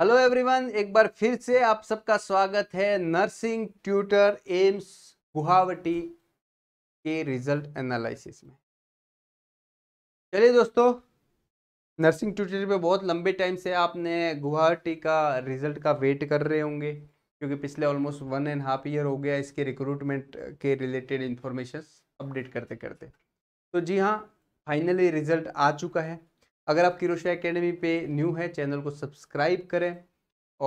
hello everyone एक बार फिर से आप सबका स्वागत है नर्सिंग ट्यूटर एम्स गुवाहाटी के रिजल्ट एनालिसिस में चलिए दोस्तों नर्सिंग ट्यूटर पे बहुत लंबे टाइम से आपने गुवाहाटी का रिजल्ट का वेट कर रहे होंगे क्योंकि पिछले almost one and half year हो गया इसके रिक्रूटमेंट के रिलेटेड इंफॉर्मेशन अपडेट करते करते तो जी हाँ फाइनली रिजल्ट आ चुका है अगर आप किरोशा एकेडमी पे न्यू है चैनल को सब्सक्राइब करें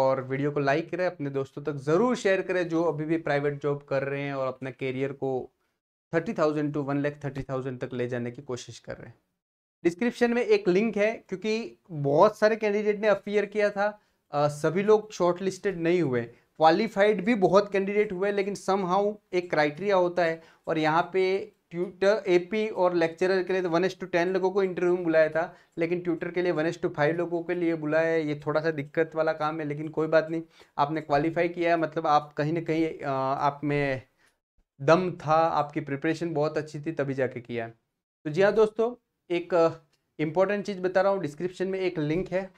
और वीडियो को लाइक करें अपने दोस्तों तक ज़रूर शेयर करें जो अभी भी प्राइवेट जॉब कर रहे हैं और अपना कैरियर को thirty thousand to one lakh thirty thousand तक ले जाने की कोशिश कर रहे हैं डिस्क्रिप्शन में एक लिंक है क्योंकि बहुत सारे कैंडिडेट ने अपीयर किया था आ, सभी लोग शॉर्ट लिस्टेड नहीं हुए क्वालिफाइड भी बहुत कैंडिडेट हुए लेकिन सम हाउ एक क्राइटेरिया होता है और यहाँ पे ट्यूटर एपी और लेक्चरर के लिए तो वन एस टू टेन लोगों को इंटरव्यू में बुलाया था लेकिन ट्यूटर के लिए वन एस टू फाइव लोगों के लिए बुलाया है ये थोड़ा सा दिक्कत वाला काम है लेकिन कोई बात नहीं आपने क्वालिफाई किया है मतलब आप कहीं ना कहीं आप में दम था आपकी प्रिपरेशन बहुत अच्छी थी तभी जाके किया है तो जी हाँ दोस्तों एक इम्पॉर्टेंट चीज़ बता रहा हूँ डिस्क्रिप्शन में एक लिंक है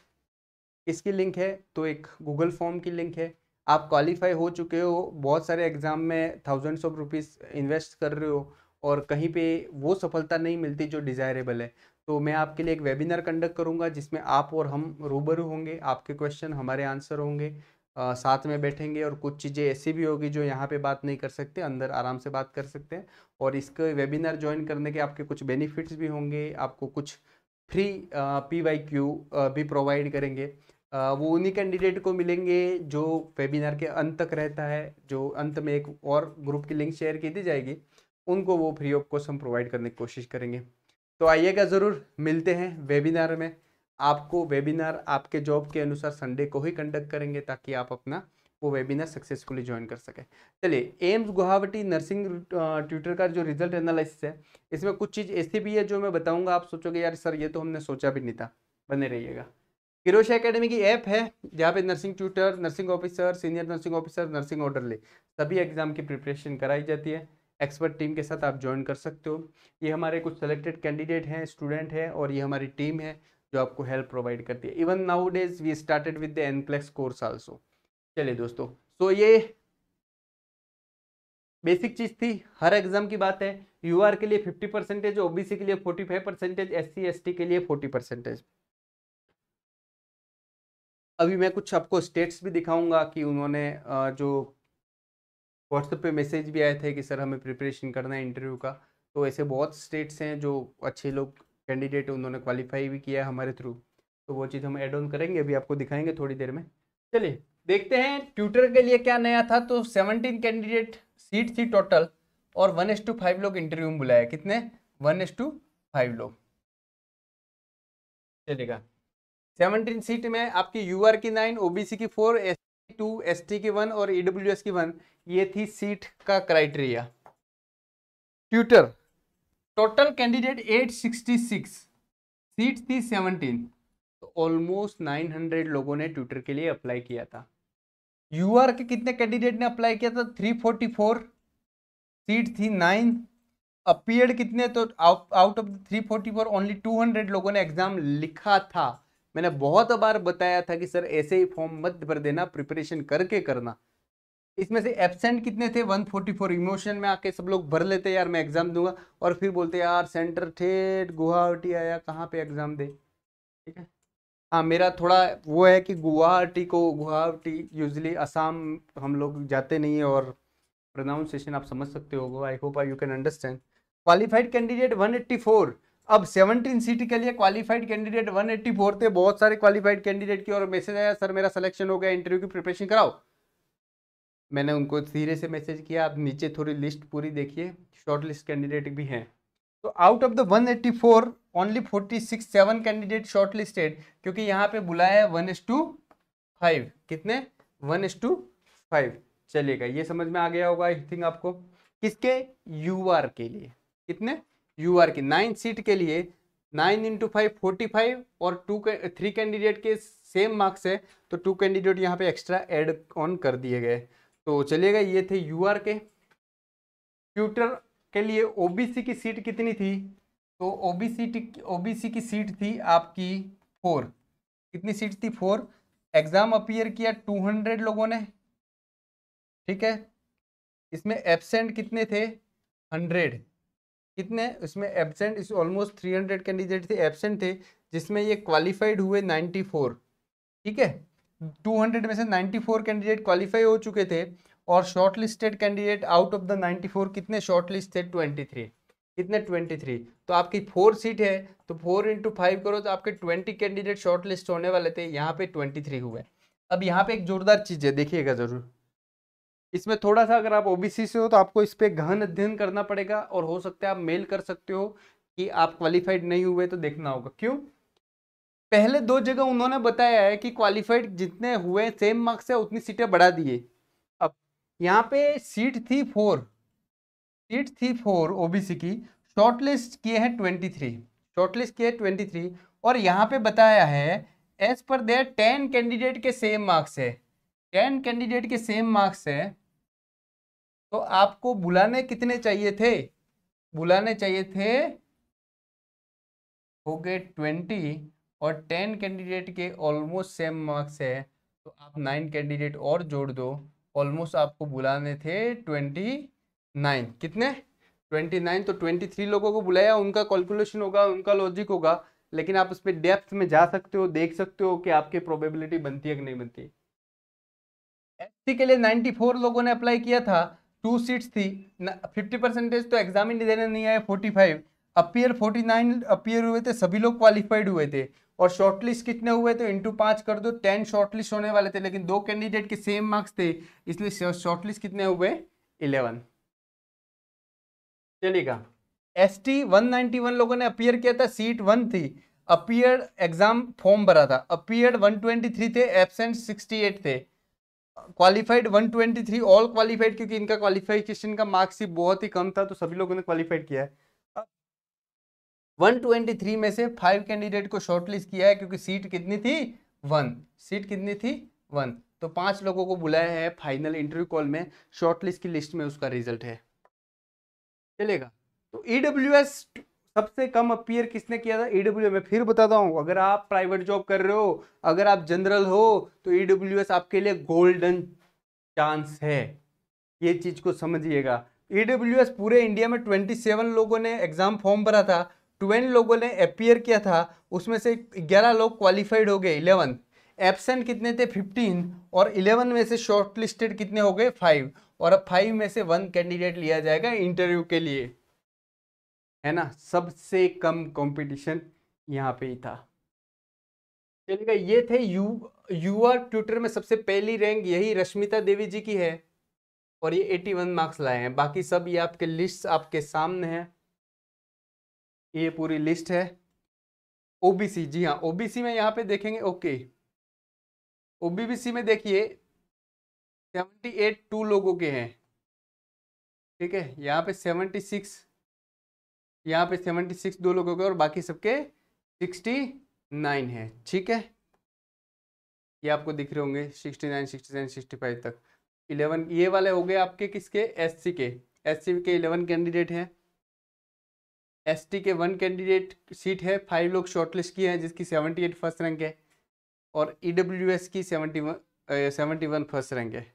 इसकी लिंक है तो एक गूगल फॉर्म की लिंक है आप क्वालिफाई हो चुके हो बहुत सारे एग्ज़ाम में थाउजेंड्स ऑफ रुपीज़ इन्वेस्ट कर रहे हो और कहीं पे वो सफलता नहीं मिलती जो डिज़ायरेबल है तो मैं आपके लिए एक वेबिनार कंडक्ट करूँगा जिसमें आप और हम रूबरू होंगे आपके क्वेश्चन हमारे आंसर होंगे आ, साथ में बैठेंगे और कुछ चीज़ें ऐसी भी होगी जो यहाँ पे बात नहीं कर सकते अंदर आराम से बात कर सकते हैं और इसके वेबिनार ज्वाइन करने के आपके कुछ बेनिफिट्स भी होंगे आपको कुछ फ्री पी वाई क्यू भी प्रोवाइड करेंगे आ, वो उन्हीं कैंडिडेट को मिलेंगे जो वेबिनार के अंत तक रहता है जो अंत में एक और ग्रुप की लिंक शेयर की दी जाएगी उनको वो फ्री ऑफ कॉस्ट हम प्रोवाइड करने की कोशिश करेंगे तो आइएगा ज़रूर मिलते हैं वेबिनार में आपको वेबिनार आपके जॉब के अनुसार संडे को ही कंडक्ट करेंगे ताकि आप अपना वो वेबिनार सक्सेसफुली ज्वाइन कर सकें चलिए एम्स गुवाहाटी नर्सिंग ट्यूटर का जो रिजल्ट एनालिसिस है इसमें कुछ चीज़ ऐसी भी है जो मैं बताऊंगा आप सोचोगे यार सर ये तो हमने सोचा भी नहीं था बने रहिएगा किरोशा अकेडमी की ऐप है जहाँ पे nursing tutor nursing officer senior nursing officer nursing orderly सभी एग्जाम की प्रिपरेशन कराई जाती है एक्सपर्ट टीम के साथ आप ज्वाइन कर सकते हो ये हमारे कुछ सेलेक्टेड कैंडिडेट हैं स्टूडेंट हैं और ये हमारी टीम है जो आपको हेल्प प्रोवाइड करती है even nowadays we started with the NCLEX course also चलिए दोस्तों सो ये बेसिक चीज़ थी हर एग्जाम की बात है यू के लिए फिफ्टी परसेंटेज ओबीसी के लिए forty five percentage S C के लिए फोर्टी परसेंटेज अभी मैं कुछ आपको स्टेट्स भी दिखाऊंगा कि उन्होंने जो व्हाट्सएप पे मैसेज भी आए थे कि सर हमें प्रिपरेशन करना है इंटरव्यू का तो ऐसे बहुत स्टेट्स हैं जो अच्छे लोग कैंडिडेट उन्होंने क्वालिफाई भी किया है हमारे थ्रू तो वो चीज़ हम एड ऑन करेंगे अभी आपको दिखाएंगे थोड़ी देर में चलिए देखते हैं ट्यूटर के लिए क्या नया था तो सेवनटीन कैंडिडेट सीट थी टोटल और वन एस टू फाइव लोग इंटरव्यू में बुलाया कितने वन एस टू फाइव लोग चलेगा सेवनटीन सीट में आपकी यूआर की नाइन ओबीसी की फोर एस टू एस की वन और ई की वन ये थी सीट का criteria tutor total candidate 866 seat थी 17 तो ऑलमोस्ट 900 लोगों ने ट्यूटर के लिए अप्लाई किया था यूआर के कितने कैंडिडेट ने अप्लाई किया था 344 सीट थी 9 अपीयर्ड कितने तो आउट ऑफ द 344 ओनली 200 लोगों ने एग्जाम लिखा था मैंने बहुत बार बताया था कि सर ऐसे ही फॉर्म मत भर देना प्रिपरेशन करके करना इसमें से एबसेंट कितने थे 144 इमोशन में आके सब लोग भर लेते यार मैं एग्जाम दूंगा और फिर बोलते यार सेंटर ठेठ गुवाहाटी आया कहाँ पे एग्जाम दे ठीक है हाँ मेरा थोड़ा वो है कि गुवाहाटी को गुवाहाटी यूजली असम हम लोग जाते नहीं है और प्रोनाउंसिएशन आप समझ सकते हो I hope I you can understand qualified candidate 184 अब 17 सीट के लिए क्वालिफाइड कैंडिडेट 184 थे बहुत सारे क्वालिफाइड कैंडिडेट की और मैसेज आया सर मेरा सिलेक्शन हो गया इंटरव्यू की प्रिपरेशन कराओ मैंने उनको धीरे से मैसेज किया आप नीचे थोड़ी लिस्ट पूरी देखिए शॉर्ट लिस्ट कैंडिडेट भी हैं तो out of the 184 only forty six seven candidate shortlisted क्योंकि यहाँ पे बुलाया है वन एस टू फाइव कितने वन एस टू फाइव चलेगा ये समझ में आ गया होगा आई थिंक आपको किसके यू आर के लिए कितने आर की नाइन सीट के लिए nine into five forty five और टू थ्री कैंडिडेट के सेम मार्क्स है तो टू कैंडिडेट यहाँ पे एक्स्ट्रा एड ऑन कर दिए गए तो चलिएगा ये थे यू आर के ट्यूटर के लिए ओ बी सी की सीट कितनी थी तो ओ O B C B C की सीट थी आपकी फोर कितनी सीट थी फोर एग्ज़ाम अपियर किया टू हंड्रेड लोगों ने ठीक है इसमें एबसेंट कितने थे हंड्रेड कितने इसमें एबसेंट इस ऑलमोस्ट थ्री हंड्रेड कैंडिडेट थे एबसेंट थे जिसमें ये क्वालिफाइड हुए नाइन्टी फोर ठीक है टू हंड्रेड में से नाइन्टी फोर कैंडिडेट क्वालिफाई हो चुके थे और shortlisted candidate out of the ninety four कितने शॉर्ट लिस्ट थे ट्वेंटी थ्री कितने ट्वेंटी थ्री तो आपकी फोर सीट है तो फोर इंटू फाइव करो तो आपके ट्वेंटी कैंडिडेट शॉर्ट लिस्ट होने वाले थे यहाँ पे ट्वेंटी थ्री हुए अब यहाँ पे एक जोरदार चीज़ है देखिएगा ज़रूर इसमें थोड़ा सा अगर आप ओबीसी से हो तो आपको इस पर गहन अध्ययन करना पड़ेगा और हो सकता है आप मेल कर सकते हो कि आप क्वालिफाइड नहीं हुए तो देखना होगा क्यों पहले दो जगह उन्होंने बताया है कि क्वालिफाइड जितने हुए सेम मार्क्स है उतनी सीटें बढ़ा दिए अब यहाँ पे सीट थी फोर सीट थी फोर ओबीसी की शॉर्टलिस्ट किए हैं ट्वेंटी थ्री शॉर्टलिस्ट किए ट्वेंटी थ्री और यहाँ पे बताया है as per there ten candidate के सेम मार्क्स है टेन कैंडिडेट के सेम मार्क्स है तो आपको बुलाने कितने चाहिए थे बुलाने चाहिए थे हो गए ट्वेंटी और टेन कैंडिडेट के ऑलमोस्ट सेम मार्क्स है तो आप नाइन कैंडिडेट और जोड़ दो ऑलमोस्ट आपको बुलाने थे ट्वेंटी नाइन कितने ट्वेंटी नाइन तो ट्वेंटी थ्री लोगों को बुलाया उनका कैलकुलेशन होगा उनका लॉजिक होगा लेकिन आप उस पर डेप्थ में जा सकते हो देख सकते हो कि आपकी प्रोबेबिलिटी बनती है कि नहीं बनती एस के लिए नाइन्टी फोर लोगों ने अप्लाई किया था टू सीट्स थी फिफ्टी परसेंटेज तो एग्जाम देने नहीं आया forty five appear forty nine appear हुए थे सभी लोग क्वालिफाइड हुए थे और शॉर्टलिस्ट कितने हुए तो इंटू पाँच कर दो टेन शॉर्टलिस्ट होने वाले थे लेकिन दो कैंडिडेट के सेम मार्क्स थे इसलिए शॉर्टलिस्ट कितने हुए इलेवन चलेगा S T one ninety one लोगों ने अपियर किया था सीट वन थी अपियर एग्जाम फॉर्म भरा था अपियर वन ट्वेंटी थ्री थे एबसेंट सिक्सटी एट थे क्वालिफाइड 123 ट्वेंटी ऑल क्वालिफाइड क्योंकि इनका क्वालिफिकेशन का मार्क्स ही बहुत ही कम था तो सभी लोगों ने क्वालिफाइड किया है 123 में से फाइव कैंडिडेट को शॉर्टलिस्ट किया है क्योंकि सीट कितनी थी वन सीट कितनी थी वन तो पांच लोगों को बुलाया है फाइनल इंटरव्यू कॉल में शॉर्टलिस्ट की लिस्ट में उसका रिजल्ट है चलेगा तो ईडब्ल्यू e एस सबसे कम अपीयर किसने किया था ईडब्ल्यू मैं फिर बताता हूँ अगर आप प्राइवेट जॉब कर रहे हो अगर आप जनरल हो तो ईडब्ल्यू आपके लिए गोल्डन चांस है ये चीज़ को समझिएगा ईडब्ल्यू पूरे इंडिया में ट्वेंटी सेवन लोगों ने एग्ज़ाम फॉर्म भरा था ट्वेल्व लोगों ने अपीयर किया था उसमें से ग्यारह लोग क्वालिफाइड हो गए इलेवन एबसेंट कितने थे फिफ्टीन और इलेवन में से शॉर्टलिस्टेड कितने हो गए फाइव और अब फाइव में से वन कैंडिडेट लिया जाएगा इंटरव्यू के लिए है ना सबसे कम कंपटीशन यहाँ पे ही था चलिएगा ये थे यू युवा ट्विटर में सबसे पहली रैंक यही रश्मिता देवी जी की है और ये 81 मार्क्स लाए हैं बाकी सब ये आपके लिस्ट आपके सामने हैं ये पूरी लिस्ट है ओबीसी जी हाँ ओबीसी में यहाँ पे देखेंगे ओके ओबीबीसी में देखिए सेवेंटी एट टू लोगों के हैं ठीक है यहाँ पे सेवेंटी सिक्स यहाँ पे सेवेंटी सिक्स दो लोगों के और बाकी सबके सिक्सटी नाइन है ठीक है ये आपको दिख रहे होंगे sixty nine sixty nine sixty five तक इलेवन ये वाले हो गए आपके किसके एस सी के एस सी के इलेवन कैंडिडेट हैं एस टी के वन कैंडिडेट सीट है फाइव लोग शॉर्टलिस्ट किए हैं जिसकी सेवेंटी एट फर्स्ट रैंक है और ई डब्ल्यू एस की seventy one seventy one first rank है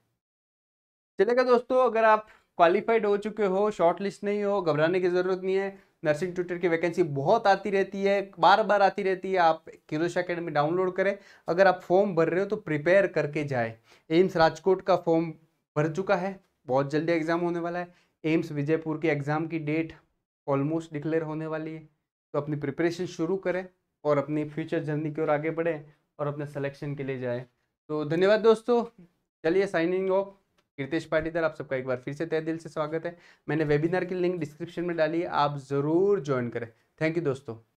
चलेगा दोस्तों अगर आप क्वालिफाइड हो चुके हो शॉर्ट लिस्ट नहीं हो घबराने की ज़रूरत नहीं है नर्सिंग ट्यूटर की वैकेंसी बहुत आती रहती है बार बार आती रहती है आप क्यूरोश अकेडमी डाउनलोड करें अगर आप फॉर्म भर रहे हो तो प्रिपेयर करके जाए एम्स राजकोट का फॉर्म भर चुका है बहुत जल्दी एग्ज़ाम होने वाला है एम्स विजयपुर के एग्ज़ाम की डेट ऑलमोस्ट डिक्लेयर होने वाली है तो अपनी प्रिपरेशन शुरू करें और अपनी फ्यूचर जर्नी की ओर आगे बढ़ें और अपने सिलेक्शन के लिए जाएँ तो धन्यवाद दोस्तों चलिए साइनिंग ऑफ कृतेश पाटीदार आप सबका एक बार फिर से तय दिल से स्वागत है मैंने वेबिनार की लिंक डिस्क्रिप्शन में डाली है आप ज़रूर ज्वाइन करें थैंक यू दोस्तों